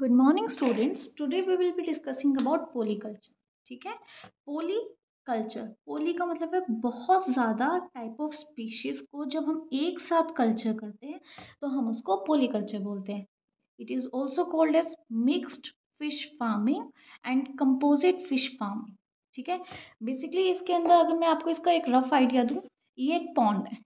good morning students today we will be discussing about poly culture ठीक है पोली culture पोली का मतलब है बहुत ज़्यादा टाइप ऑफ स्पीशीज को जब हम एक साथ कल्चर करते हैं तो हम उसको पोली कल्चर बोलते हैं it is also called as mixed fish farming and composite fish farming ठीक है बेसिकली इसके अंदर अगर मैं आपको इसका एक रफ आइडिया दूँ ये एक पॉन्ड है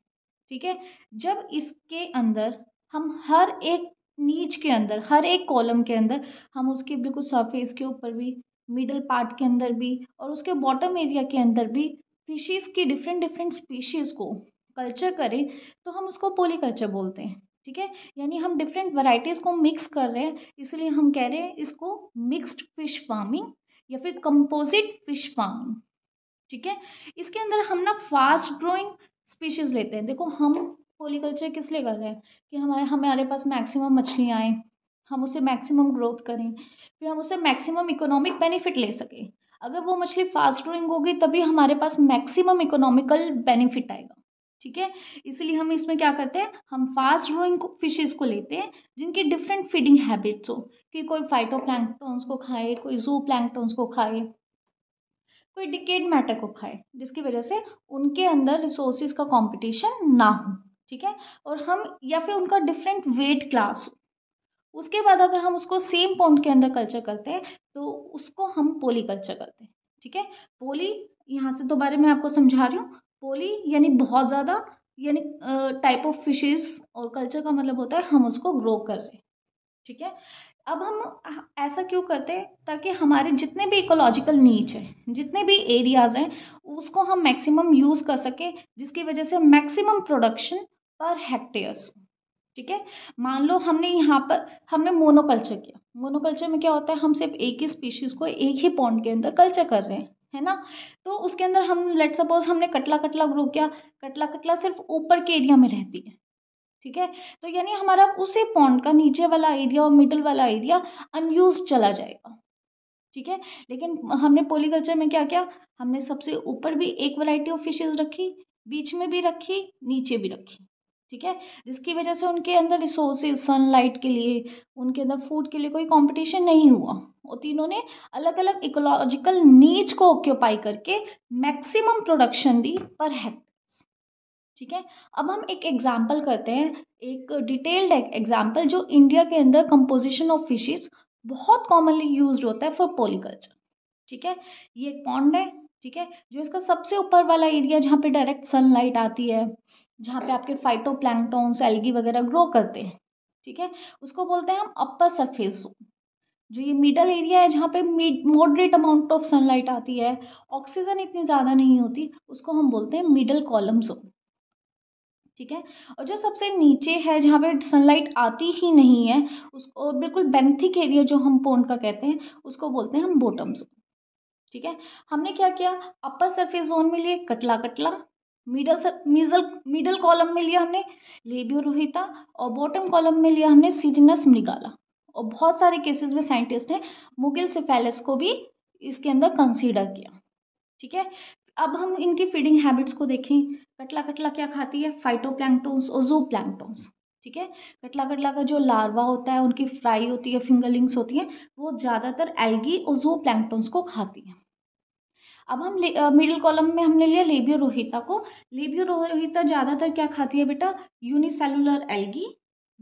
ठीक है जब इसके अंदर हम हर एक नीच के अंदर हर एक कॉलम के अंदर हम उसके बिल्कुल सरफेस के ऊपर भी मिडल पार्ट के अंदर भी और उसके बॉटम एरिया के अंदर भी फिशीज़ की डिफरेंट डिफरेंट स्पीशीज़ को कल्चर करें तो हम उसको पोली कल्चर बोलते हैं ठीक है यानी हम डिफरेंट वराइटीज़ को मिक्स कर रहे हैं इसलिए हम कह रहे हैं इसको मिक्सड फिश फार्मिंग या फिर कंपोजिट फिश फार्मिंग ठीक है इसके अंदर हम ना फास्ट ग्रोइंग स्पीशीज़ लेते हैं देखो हम पोलिकल्चर किस लिए कर रहे हैं कि हमारे हमारे पास मैक्सिमम मछलियाँ आएँ हम उसे मैक्सिमम ग्रोथ करें फिर हम उसे मैक्सिमम इकोनॉमिक बेनिफिट ले सकें अगर वो मछली फास्ट ग्रोइंग होगी तभी हमारे पास मैक्सिमम इकोनॉमिकल बेनिफिट आएगा ठीक है इसलिए हम इसमें क्या करते हैं हम फास्ट ग्रोइंग फिशेस को लेते हैं जिनकी डिफरेंट फीडिंग हैबिट्स हो कि कोई फाइटो को खाए कोई जू को खाए कोई डिकेड मैटर को खाए जिसकी वजह से उनके अंदर रिसोर्सेज का कॉम्पिटिशन ना हो ठीक है और हम या फिर उनका डिफरेंट वेट क्लास उसके बाद अगर हम उसको सेम पॉइंट के अंदर कल्चर करते हैं तो उसको हम पोली कल्चर करते हैं ठीक है पोली यहाँ से दोबारा तो मैं आपको समझा रही हूँ पोली यानी बहुत ज़्यादा यानी टाइप ऑफ फिशेस और कल्चर का मतलब होता है हम उसको ग्रो कर रहे हैं ठीक है अब हम ऐसा क्यों करते हैं ताकि हमारे जितने भी इकोलॉजिकल नीच हैं जितने भी एरियाज़ हैं उसको हम मैक्सिमम यूज़ कर सकें जिसकी वजह से मैक्सिमम प्रोडक्शन पर हेक्टेयर्स ठीक है मान लो हमने यहाँ पर हमने मोनोकल्चर किया मोनोकल्चर में क्या होता है हम सिर्फ एक ही स्पीशीज़ को एक ही पॉन्ड के अंदर कल्चर कर रहे हैं है ना तो उसके अंदर हम लेट सपोज हमने कटला कटला ग्रो किया कटला कटला सिर्फ ऊपर के एरिया में रहती है ठीक है तो यानी हमारा उसी पॉन्ड का नीचे वाला एरिया और मिडल वाला एरिया अनयूज चला जाएगा ठीक है लेकिन हमने पोलिकल्चर में क्या किया हमने सबसे ऊपर भी एक वैरायटी ऑफ फिशेज रखी बीच में भी रखी नीचे भी रखी ठीक है जिसकी वजह से उनके अंदर रिसोर्सेज सनलाइट के लिए उनके अंदर फूड के लिए कोई कंपटीशन नहीं हुआ और तीनों ने अलग अलग इकोलॉजिकल नीच को ऑक्यूपाई करके मैक्सिमम प्रोडक्शन दी पर हेक्ट ठीक है अब हम एक एग्जाम्पल करते हैं एक डिटेल्ड एग्जाम्पल जो इंडिया के अंदर कंपोजिशन ऑफ फिशेज बहुत कॉमनली यूज होता है फॉर पोलिकल्चर ठीक है ये एक पॉन्ड है ठीक है जो इसका सबसे ऊपर वाला एरिया जहाँ पे डायरेक्ट सनलाइट आती है जहाँ पे आपके फाइटो प्लैंकटॉन्स एल्गी वगैरह ग्रो करते हैं ठीक है उसको बोलते हैं हम अपर सरफेस जोन जो ये मिडल एरिया है जहाँ पे मॉडरेट अमाउंट ऑफ सनलाइट आती है ऑक्सीजन इतनी ज़्यादा नहीं होती उसको हम बोलते हैं मिडल कॉलम जोन ठीक है और जो सबसे नीचे है जहाँ पे सनलाइट आती ही नहीं है उसको बिल्कुल बेंथिक एरिया जो हम पोन का कहते हैं उसको बोलते हैं हम बोटम जोन ठीक है हमने क्या किया अपर सरफेस जोन में लिए catla catla middle middle middle column में लिया हमने लेबियो रोहिता और बॉटम कॉलम में लिया हमने सीरिनस मृगाला और बहुत सारे केसेस में साइंटिस्ट ने मुगिल सिफेलिस को भी इसके अंदर कंसीडर किया ठीक है अब हम इनकी फीडिंग हैबिट्स को देखें कटला कटला क्या खाती है फाइटोप्लैंक्टोन्स और जू प्लैंगटोन्स ठीक है कटला कटला का जो लार्वा होता है उनकी फ्राई होती है फिंगरलिंग्स होती हैं वो ज़्यादातर एल्गी और जू प्लैंक्टोन्स को खाती हैं अब हम मिडिल कॉलम में हमने लिया लेबियो रोहिता को लेबियो रोहिता ज़्यादातर क्या खाती है बेटा यूनिसेलुलर एल्गी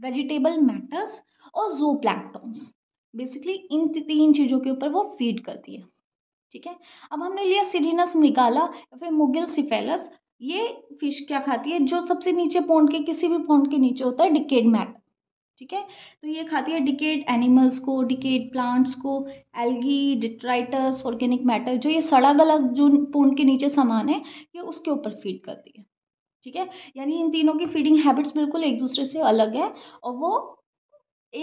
वेजिटेबल मैटर्स और जो प्लैक्टॉन्स बेसिकली इन तीन चीज़ों के ऊपर वो फीड करती है ठीक है अब हमने लिया सिरिनस मिकाला या फिर मुगिल सिफेलस ये फिश क्या खाती है जो सबसे नीचे पॉन्ड के किसी भी पॉन्ड के नीचे होता है डिकेड मैट ठीक है तो ये खाती है डिकेट एनिमल्स को डिकेट प्लांट्स को एल्गी डिट्राइटस ऑर्गेनिक मैटर जो ये सड़ा गला जो पूंड के नीचे सामान है ये उसके ऊपर फीड करती है ठीक है यानी इन तीनों की फीडिंग हैबिट्स बिल्कुल एक दूसरे से अलग है और वो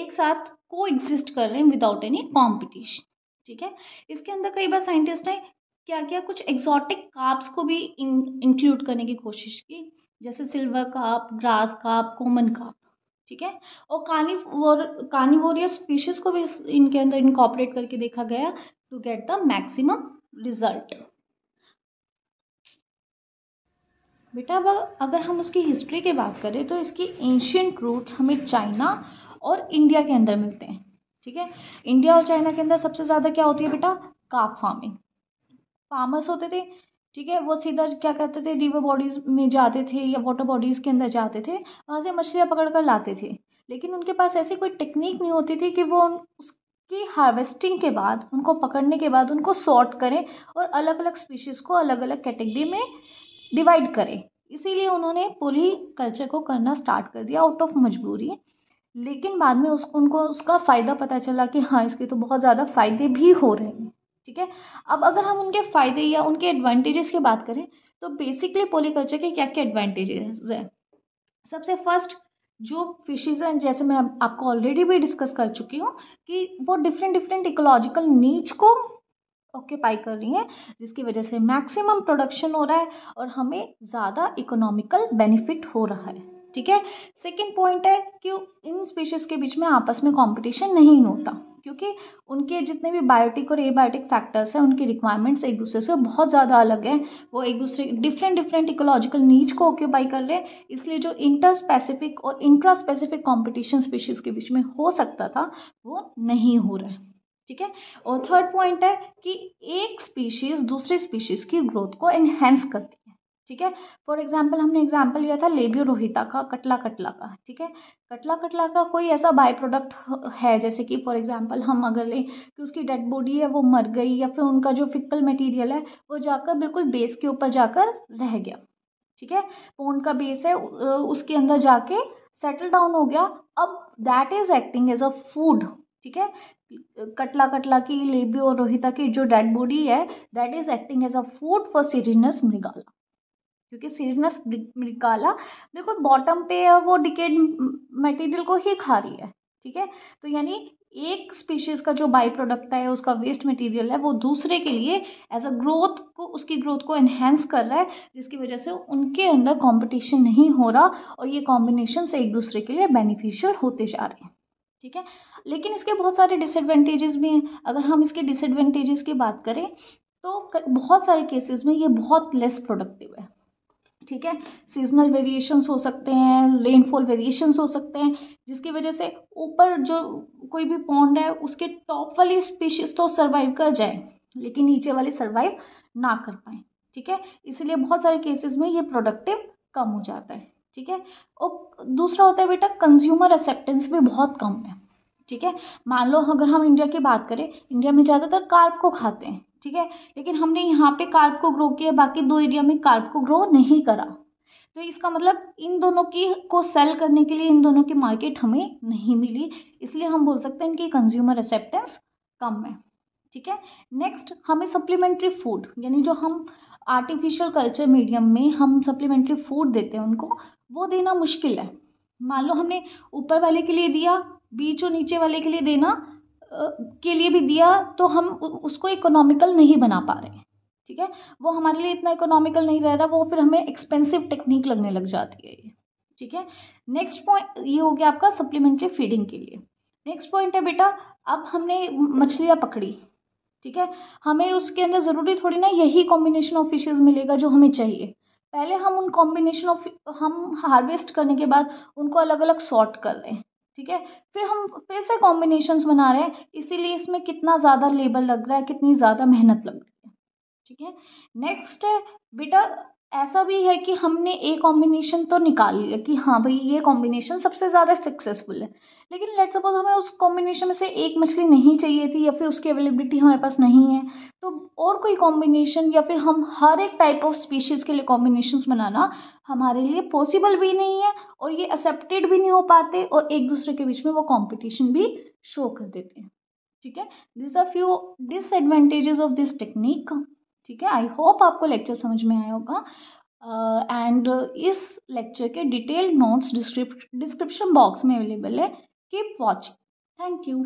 एक साथ को एग्जिस्ट कर रहे हैं विदाउट एनी कॉम्पिटिशन ठीक है इसके अंदर कई बार साइंटिस्ट ने क्या क्या कुछ एग्जॉटिक काप्स को भी इंक्लूड करने की कोशिश की जैसे silver carp grass carp common carp ठीक है और कार्निवोर कार्निवोरियस स्पीशीज को भी इनके अंदर इनकॉपरेट करके देखा गया to get the maximum result बेटा अब अगर हम उसकी हिस्ट्री की बात करें तो इसकी एंशियंट रूट्स हमें चाइना और इंडिया के अंदर मिलते हैं ठीक है इंडिया और चाइना के अंदर सबसे ज़्यादा क्या होती है बेटा काफ फार्मिंग फार्मर्स होते थे ठीक है वो सीधा क्या कहते थे रिवर बॉडीज़ में जाते थे या वाटर बॉडीज़ के अंदर जाते थे वहाँ से मछलियाँ पकड़ कर लाते थे लेकिन उनके पास ऐसी कोई टेक्निक नहीं होती थी कि वो उसकी हार्वेस्टिंग के बाद उनको पकड़ने के बाद उनको सॉर्ट करें और अलग अलग स्पीशीज़ को अलग अलग कैटेगरी में डिवाइड करें इसीलिए उन्होंने पूरी कल्चर को करना स्टार्ट कर दिया आउट ऑफ मजबूरी लेकिन बाद में उसको उनको उसका फ़ायदा पता चला कि हाँ इसके तो बहुत ज़्यादा फ़ायदे भी हो रहे हैं ठीक है अब अगर हम उनके फ़ायदे या उनके एडवांटेजेस की बात करें तो बेसिकली पोलिकल्चर के क्या क्या एडवांटेजेस है सबसे फर्स्ट जो फिशेज हैं जैसे मैं आपको ऑलरेडी भी डिस्कस कर चुकी हूँ कि वो डिफरेंट डिफरेंट इकोलॉजिकल नीच को ऑक्यूपाई कर रही हैं जिसकी वजह से मैक्सिमम प्रोडक्शन हो रहा है और हमें ज़्यादा इकोनॉमिकल बेनिफिट हो रहा है ठीक है सेकेंड पॉइंट है कि इन स्पीशीज़ के बीच में आपस में कॉम्पिटिशन नहीं होता क्योंकि उनके जितने भी बायोटिक और एबायोटिक फैक्टर्स हैं उनकी रिक्वायरमेंट्स एक दूसरे से बहुत ज़्यादा अलग हैं वो एक दूसरे डिफरेंट डिफरेंट इकोलॉजिकल नीच को ऑक्यूपाई कर रहे हैं इसलिए जो इंटर स्पेसिफिक और इंट्रा स्पेसिफिक कॉम्पिटिशन स्पीशीज़ के बीच में हो सकता था वो नहीं हो रहा है ठीक है और थर्ड पॉइंट है कि एक स्पीशीज़ दूसरी स्पीशीज़ की ग्रोथ को एनहेंस करती है ठीक है फॉर एग्जाम्पल हमने एग्जाम्पल लिया था लेबियो रोहिता का कटला कटला का ठीक है कटला कटला का कोई ऐसा बाय प्रोडक्ट है जैसे कि फॉर एग्जाम्पल हम अगर लें कि उसकी डेड बॉडी है वो मर गई या फिर उनका जो फिकल मटीरियल है वो जाकर बिल्कुल बेस के ऊपर जाकर रह गया ठीक है पोन का बेस है उसके अंदर जाके सेटल डाउन हो गया अब that is acting as a food ठीक है कटला कटला की लेबी और रोहिता की जो डेड बॉडी है that is acting as a food for cirrhinus mrigala क्योंकि सीरियस निकाला बिल्कुल बॉटम पे वो डिकेड मटेरियल को ही खा रही है ठीक है तो यानी एक स्पीशीज का जो बाई प्रोडक्ट है उसका वेस्ट मटेरियल है वो दूसरे के लिए एज अ ग्रोथ को उसकी ग्रोथ को एनहेंस कर रहा है जिसकी वजह से उनके अंदर कंपटीशन नहीं हो रहा और ये कॉम्बिनेशन से एक दूसरे के लिए बेनिफिशियल होते जा रहे हैं ठीक है लेकिन इसके बहुत सारे डिसएडवेंटेजेस भी हैं अगर हम इसके डिसएडवेंटेजेस की बात करें तो बहुत सारे केसेस में ये बहुत लेस प्रोडक्टिव है ठीक है सीजनल वेरिएशंस हो सकते हैं रेनफॉल वेरिएशंस हो सकते हैं जिसकी वजह से ऊपर जो कोई भी पॉन्ड है उसके टॉप वाली स्पीशीज़ तो सर्वाइव कर जाए लेकिन नीचे वाले सर्वाइव ना कर पाए ठीक है इसीलिए बहुत सारे केसेस में ये प्रोडक्टिव कम हो जाता है ठीक है और दूसरा होता है बेटा कंज्यूमर एक्सेप्टेंस भी बहुत कम है ठीक है मान लो अगर हम इंडिया की बात करें इंडिया में ज़्यादातर कार्प को खाते हैं ठीक है लेकिन हमने यहाँ पे कार्प को ग्रो किया बाकी दो एरिया में कार्प को ग्रो नहीं करा तो इसका मतलब इन दोनों की को सेल करने के लिए इन दोनों की मार्केट हमें नहीं मिली इसलिए हम बोल सकते हैं इनकी कंज्यूमर एक्सेप्टेंस कम है ठीक है नेक्स्ट हमें सप्लीमेंट्री फूड यानी जो हम आर्टिफिशियल कल्चर मीडियम में हम सप्लीमेंट्री फूड देते हैं उनको वो देना मुश्किल है मान लो हमने ऊपर वाले के लिए दिया बीच और नीचे वाले के लिए देना के लिए भी दिया तो हम उसको इकोनॉमिकल नहीं बना पा रहे हैं ठीक है वो हमारे लिए इतना इकोनॉमिकल नहीं रह रहा वो फिर हमें एक्सपेंसिव टेक्निक लगने लग जाती है ये ठीक है नेक्स्ट पॉइंट ये हो गया आपका सप्लीमेंट्री फीडिंग के लिए नेक्स्ट पॉइंट है बेटा अब हमने मछलियाँ पकड़ी ठीक है हमें उसके अंदर ज़रूरी थोड़ी ना यही कॉम्बिनेशन ऑफ फिशेज मिलेगा जो हमें चाहिए पहले हम उन कॉम्बिनेशन ऑफ हम हार्वेस्ट करने के बाद उनको अलग अलग सॉर्ट कर रहे हैं ठीक है फिर हम फिर से कॉम्बिनेशंस बना रहे हैं इसीलिए इसमें कितना ज़्यादा लेबर लग रहा है कितनी ज़्यादा मेहनत लग रही है ठीक है नेक्स्ट है बेटा ऐसा भी है कि हमने ए कॉम्बिनेशन तो निकाल लिया कि हाँ भाई ये कॉम्बिनेशन सबसे ज़्यादा सक्सेसफुल है लेकिन लेट सपोज हमें उस कॉम्बिनेशन में से एक मछली नहीं चाहिए थी या फिर उसकी अवेलेबिलिटी हमारे पास नहीं है तो और कोई कॉम्बिनेशन या फिर हम हर एक टाइप ऑफ स्पीशीज़ के लिए कॉम्बिनेशन बनाना हमारे लिए पॉसिबल भी नहीं है और ये एक्सेप्टेड भी नहीं हो पाते और एक दूसरे के बीच में वो कॉम्पिटिशन भी शो कर देते हैं ठीक है this are few disadvantages of this technique ठीक है आई होप आपको लेक्चर समझ में आया होगा एंड uh, uh, इस लेक्चर के डिटेल्ड नोट्स डिस्क्रिप्शन बॉक्स में अवेलेबल है कीप वॉचिंग थैंक यू